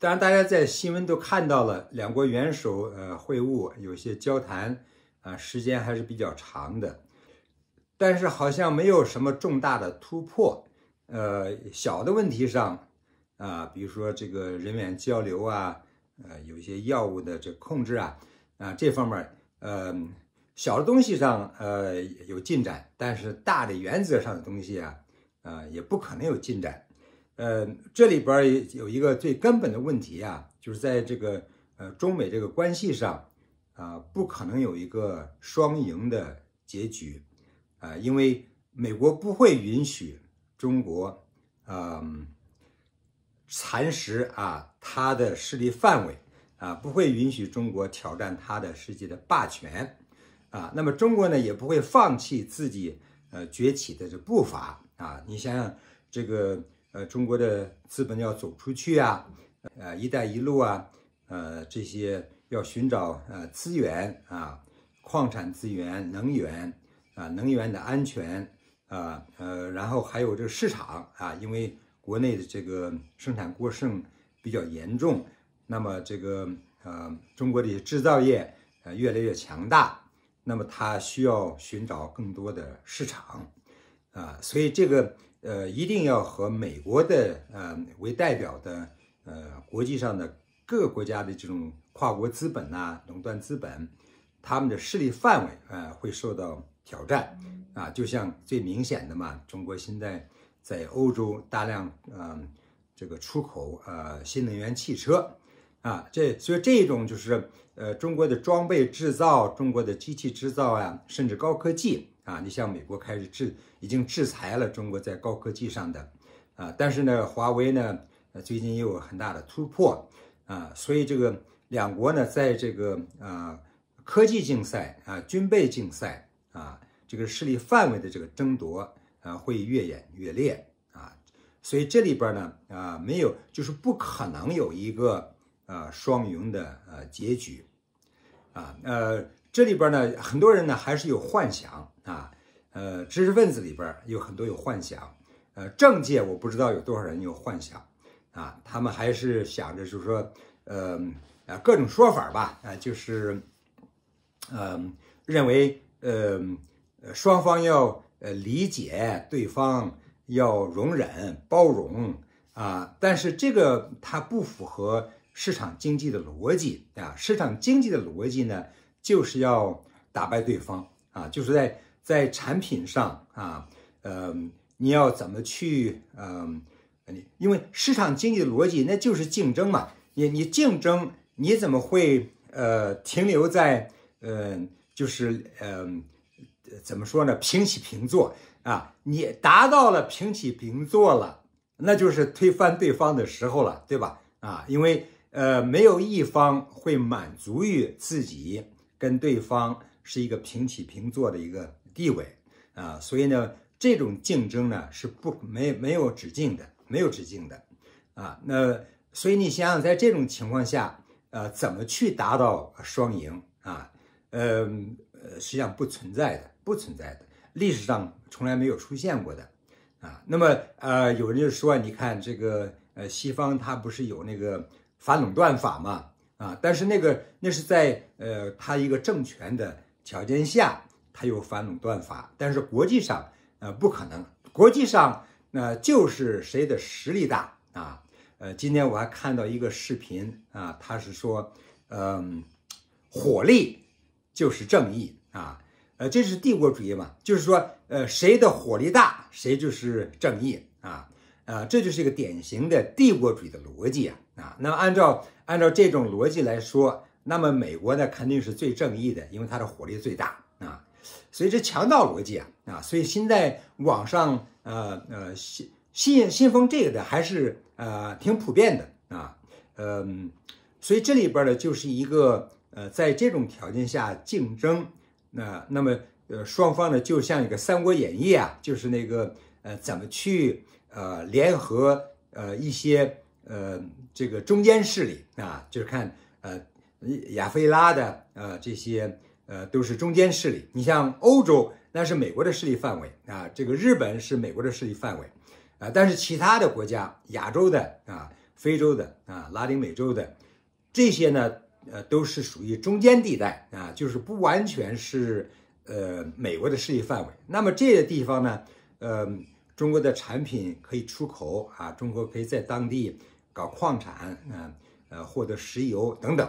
当然，大家在新闻都看到了，两国元首呃会晤有些交谈啊，时间还是比较长的，但是好像没有什么重大的突破。呃，小的问题上啊，比如说这个人员交流啊，呃，有一些药物的这控制啊啊这方面呃小的东西上呃有进展，但是大的原则上的东西啊啊也不可能有进展。呃，这里边有一个最根本的问题啊，就是在这个呃中美这个关系上，啊，不可能有一个双赢的结局，啊，因为美国不会允许中国啊蚕食啊它的势力范围，啊，不会允许中国挑战它的世界的霸权，啊，那么中国呢也不会放弃自己呃崛起的这步伐，啊，你想想这个。呃，中国的资本要走出去啊，呃，一带一路啊，呃，这些要寻找呃资源啊，矿产资源、能源啊，能源的安全啊，呃，然后还有这个市场啊，因为国内的这个生产过剩比较严重，那么这个呃，中国的制造业呃越来越强大，那么它需要寻找更多的市场啊，所以这个。呃，一定要和美国的呃为代表的呃国际上的各个国家的这种跨国资本呐、垄断资本，他们的势力范围呃会受到挑战啊。就像最明显的嘛，中国现在在欧洲大量嗯这个出口呃新能源汽车啊，这所以这种就是呃中国的装备制造、中国的机器制造呀，甚至高科技。啊，你像美国开始制已经制裁了中国在高科技上的，啊，但是呢，华为呢，最近又有很大的突破，啊，所以这个两国呢，在这个啊科技竞赛啊、军备竞赛啊，这个势力范围的这个争夺啊，会越演越烈啊，所以这里边呢，啊，没有就是不可能有一个啊双赢的啊结局，啊，呃。这里边呢，很多人呢还是有幻想啊，呃，知识分子里边有很多有幻想，呃，政界我不知道有多少人有幻想，啊，他们还是想着就是说，呃，啊，各种说法吧，啊，就是，呃，认为，呃，双方要呃理解对方，要容忍包容啊，但是这个它不符合市场经济的逻辑啊，市场经济的逻辑呢？就是要打败对方啊！就是在在产品上啊，嗯，你要怎么去嗯？你因为市场经济的逻辑那就是竞争嘛。你你竞争你怎么会呃停留在呃就是嗯怎么说呢平起平坐啊？你达到了平起平坐了，那就是推翻对方的时候了，对吧？啊，因为呃没有一方会满足于自己。跟对方是一个平起平坐的一个地位啊，所以呢，这种竞争呢是不没没有止境的，没有止境的啊。那所以你想想，在这种情况下，呃，怎么去达到双赢啊？呃，实际上不存在的，不存在的，历史上从来没有出现过的啊。那么，呃，有人就说，你看这个，呃，西方它不是有那个反垄断法吗？啊，但是那个那是在呃，它一个政权的条件下，它有反垄断法，但是国际上呃不可能，国际上那就是谁的实力大啊，呃，今天我还看到一个视频啊，他是说，嗯，火力就是正义啊，呃，这是帝国主义嘛，就是说呃，谁的火力大谁就是正义啊，啊，这就是一个典型的帝国主义的逻辑啊。啊，那么按照按照这种逻辑来说，那么美国呢肯定是最正义的，因为它的火力最大啊，所以这强盗逻辑啊啊，所以现在网上呃呃信信信奉这个的还是呃挺普遍的啊呃，所以这里边呢就是一个呃在这种条件下竞争，那那么呃双方呢就像一个三国演义啊，就是那个呃怎么去呃联合呃一些。呃，这个中间势力啊，就是看呃亚非拉的呃这些呃都是中间势力。你像欧洲，那是美国的势力范围啊。这个日本是美国的势力范围啊。但是其他的国家，亚洲的啊、非洲的啊、拉丁美洲的这些呢，呃，都是属于中间地带啊，就是不完全是呃美国的势力范围。那么这些地方呢，呃，中国的产品可以出口啊，中国可以在当地。搞矿产，嗯呃，获得石油等等，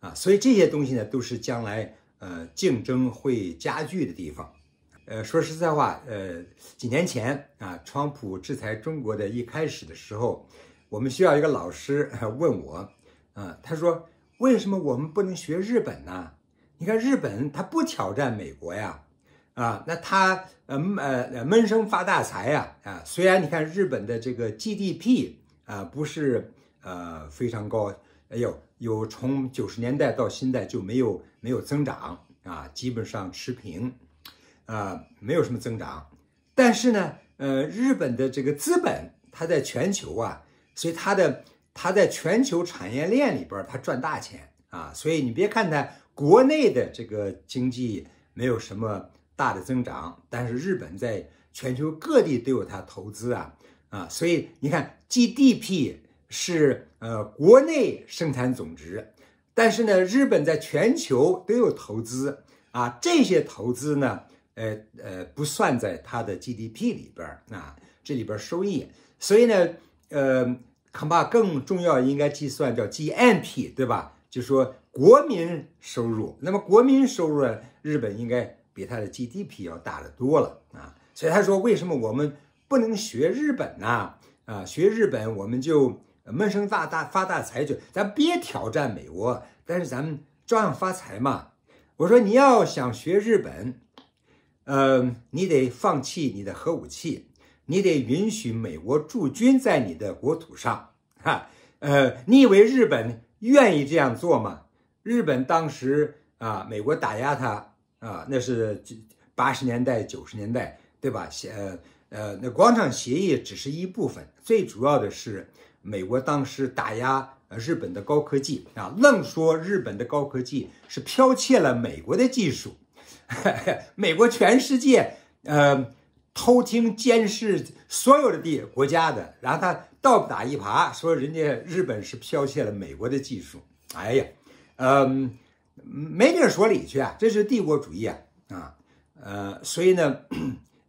啊，所以这些东西呢，都是将来呃竞争会加剧的地方。呃，说实在话，呃，几年前啊，川普制裁中国的一开始的时候，我们需要一个老师问我，啊，他说为什么我们不能学日本呢？你看日本，他不挑战美国呀，啊，那他呃呃闷声发大财呀，啊，虽然你看日本的这个 GDP。呃，不是，呃，非常高。哎呦，有从九十年代到现在就没有没有增长啊，基本上持平，啊，没有什么增长。但是呢，呃，日本的这个资本，它在全球啊，所以它的它在全球产业链里边，它赚大钱啊。所以你别看它国内的这个经济没有什么大的增长，但是日本在全球各地都有它投资啊。啊，所以你看 GDP 是呃国内生产总值，但是呢，日本在全球都有投资啊，这些投资呢，呃呃不算在它的 GDP 里边儿啊，这里边收益，所以呢，呃恐怕更重要应该计算叫 GNP 对吧？就说国民收入。那么国民收入，呢，日本应该比它的 GDP 要大得多了啊，所以他说为什么我们？不能学日本呐，啊，学日本我们就闷声大大发大财去。咱别挑战美国，但是咱们照样发财嘛。我说你要想学日本，呃，你得放弃你的核武器，你得允许美国驻军在你的国土上，哈，呃，你以为日本愿意这样做吗？日本当时啊，美国打压他啊，那是八十年代九十年代对吧？呃。呃，那广场协议只是一部分，最主要的是美国当时打压日本的高科技啊，愣说日本的高科技是剽窃了美国的技术，美国全世界呃偷听监视所有的地国家的，然后他倒打一耙说人家日本是剽窃了美国的技术，哎呀，嗯，没地儿说理去啊，这是帝国主义啊啊，呃，所以呢。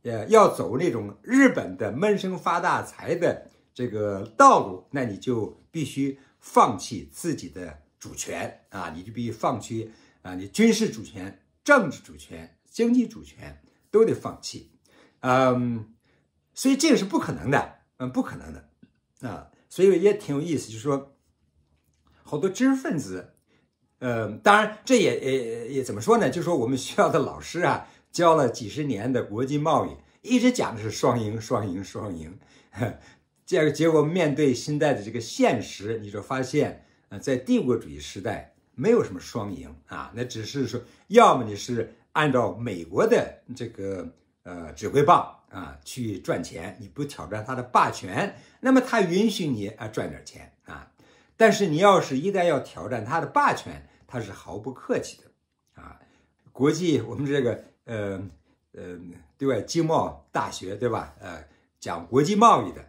呃，要走那种日本的闷声发大财的这个道路，那你就必须放弃自己的主权啊！你就必须放弃啊！你军事主权、政治主权、经济主权都得放弃。嗯，所以这个是不可能的，嗯，不可能的啊！所以也挺有意思，就是说，好多知识分子，嗯，当然这也也也怎么说呢？就是说，我们学校的老师啊。教了几十年的国际贸易，一直讲的是双赢、双赢、双赢。结 结果面对现在的这个现实，你就发现，呃，在帝国主义时代没有什么双赢啊，那只是说，要么你是按照美国的这个呃指挥棒啊去赚钱，你不挑战他的霸权，那么他允许你啊赚点钱啊。但是你要是一旦要挑战他的霸权，他是毫不客气的啊。国际我们这个。呃呃，对外经贸大学对吧？呃，讲国际贸易的，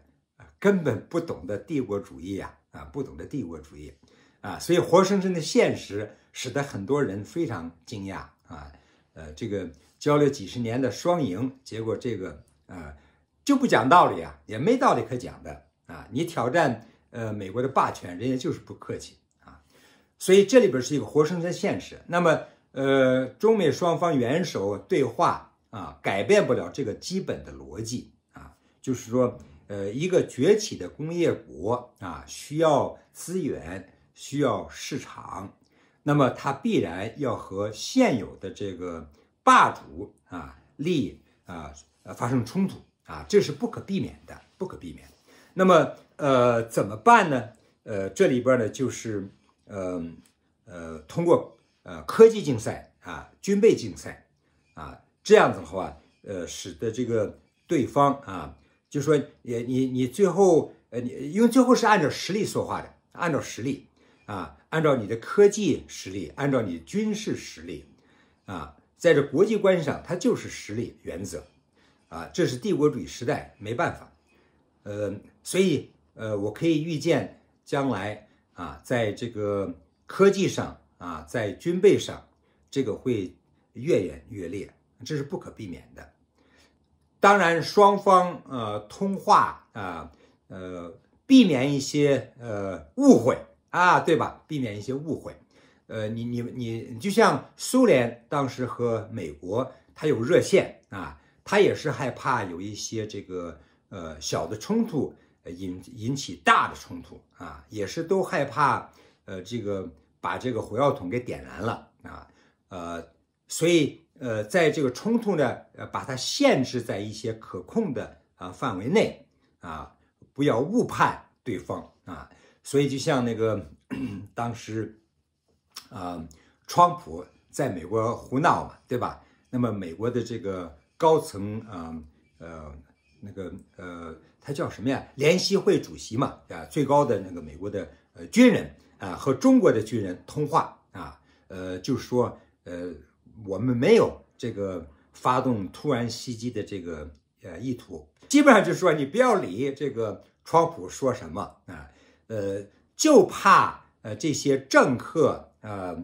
根本不懂得帝国主义啊啊，不懂得帝国主义啊，所以活生生的现实使得很多人非常惊讶啊。呃，这个交流几十年的双赢，结果这个啊就不讲道理啊，也没道理可讲的啊。你挑战呃美国的霸权，人家就是不客气啊。所以这里边是一个活生生的现实。那么。呃，中美双方元首对话啊，改变不了这个基本的逻辑啊，就是说，呃，一个崛起的工业国啊，需要资源，需要市场，那么它必然要和现有的这个霸主啊、力啊、发生冲突啊，这是不可避免的，不可避免。那么，呃，怎么办呢？呃，这里边呢，就是呃呃，通过。呃，科技竞赛啊，军备竞赛啊，这样子的话，呃，使得这个对方啊，就说你你你最后呃，你因为最后是按照实力说话的，按照实力啊，按照你的科技实力，按照你军事实力啊，在这国际关系上，它就是实力原则啊，这是帝国主义时代没办法，呃，所以呃，我可以预见将来啊，在这个科技上。啊，在军备上，这个会越演越烈，这是不可避免的。当然，双方呃通话啊，呃，避免一些呃误会啊，对吧？避免一些误会。呃，你你你，就像苏联当时和美国，它有热线啊，它也是害怕有一些这个呃小的冲突引引起大的冲突啊，也是都害怕呃这个。把这个火药桶给点燃了啊，呃，所以呃，在这个冲突呢，呃，把它限制在一些可控的啊范围内啊，不要误判对方啊。所以就像那个当时啊，川普在美国胡闹嘛，对吧？那么美国的这个高层啊，呃，那个呃，他叫什么呀？联席会主席嘛，啊，最高的那个美国的呃军人。啊，和中国的军人通话啊，呃，就是说，呃，我们没有这个发动突然袭击的这个呃意图，基本上就是说，你不要理这个川普说什么啊，呃，就怕呃这些政客呃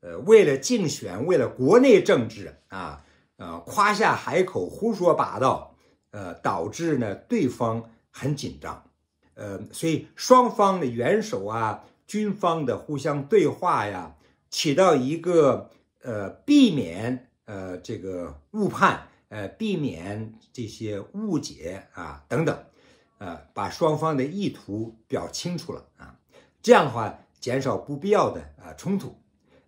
呃为了竞选，为了国内政治啊，呃夸下海口，胡说八道，呃，导致呢对方很紧张，呃，所以双方的元首啊。军方的互相对话呀，起到一个呃避免呃这个误判，呃避免这些误解啊等等，呃把双方的意图表清楚了啊，这样的话减少不必要的啊冲突，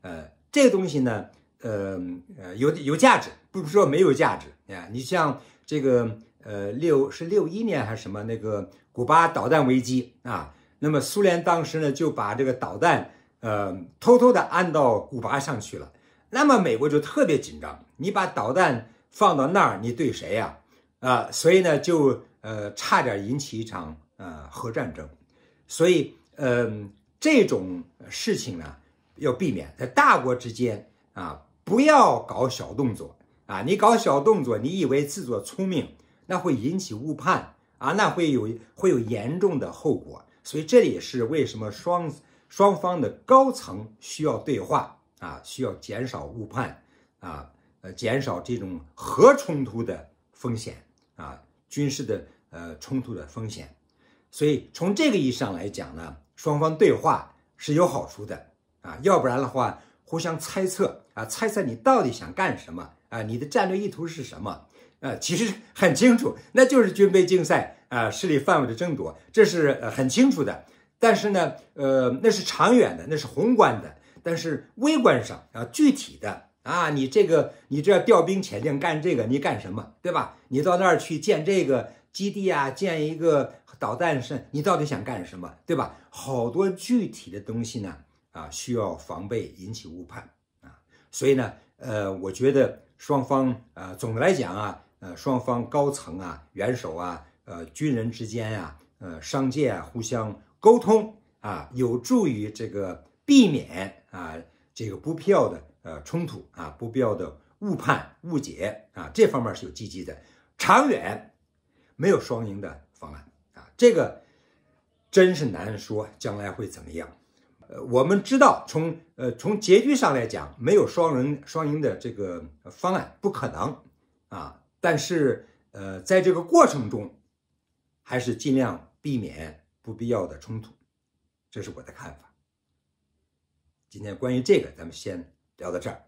呃这个东西呢呃呃有有价值，不是说没有价值啊，你像这个呃六是六一年还是什么那个古巴导弹危机啊。那么苏联当时呢就把这个导弹，呃，偷偷的安到古巴上去了。那么美国就特别紧张，你把导弹放到那儿，你对谁呀？啊，所以呢就呃差点引起一场呃核战争。所以呃这种事情呢要避免，在大国之间啊不要搞小动作啊。你搞小动作，你以为自作聪明，那会引起误判啊，那会有会有严重的后果。所以这也是为什么双双方的高层需要对话啊，需要减少误判啊，呃，减少这种核冲突的风险啊，军事的呃冲突的风险。所以从这个意义上来讲呢，双方对话是有好处的啊，要不然的话，互相猜测啊，猜测你到底想干什么啊，你的战略意图是什么？呃，其实很清楚，那就是军备竞赛啊，势力范围的争夺，这是呃很清楚的。但是呢，呃，那是长远的，那是宏观的。但是微观上啊，具体的啊，你这个你这调兵遣将干这个，你干什么，对吧？你到那儿去建这个基地啊，建一个导弹是，你到底想干什么，对吧？好多具体的东西呢，啊，需要防备引起误判啊。所以呢，呃，我觉得双方啊，总的来讲啊。呃，双方高层啊，元首啊，呃，军人之间啊、呃，商界啊，互相沟通啊，有助于这个避免啊，这个不必要的呃冲突啊，不必要的误判误解啊，这方面是有积极的。长远没有双赢的方案啊，这个真是难说将来会怎么样。呃，我们知道从呃从结局上来讲，没有双人双赢的这个方案不可能啊。但是，呃，在这个过程中，还是尽量避免不必要的冲突，这是我的看法。今天关于这个，咱们先聊到这儿。